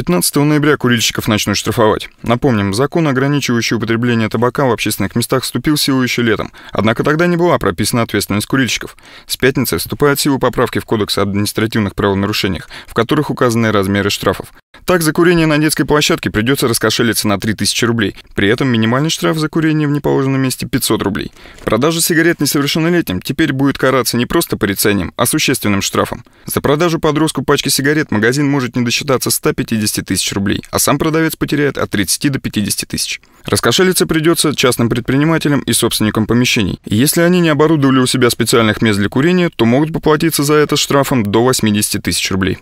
15 ноября курильщиков начнут штрафовать. Напомним, закон, ограничивающий употребление табака в общественных местах, вступил в силу еще летом. Однако тогда не была прописана ответственность курильщиков. С пятницы вступают в силу поправки в Кодекс о административных правонарушениях, в которых указаны размеры штрафов. Так, за курение на детской площадке придется раскошелиться на 3000 рублей. При этом минимальный штраф за курение в неположенном месте 500 рублей. Продажа сигарет несовершеннолетним теперь будет караться не просто порицанием, а существенным штрафом. За продажу подростку пачки сигарет магазин может не досчитаться 150 тысяч рублей, а сам продавец потеряет от 30 до 50 тысяч. Раскошелиться придется частным предпринимателям и собственникам помещений. Если они не оборудовали у себя специальных мест для курения, то могут поплатиться за это штрафом до 80 тысяч рублей.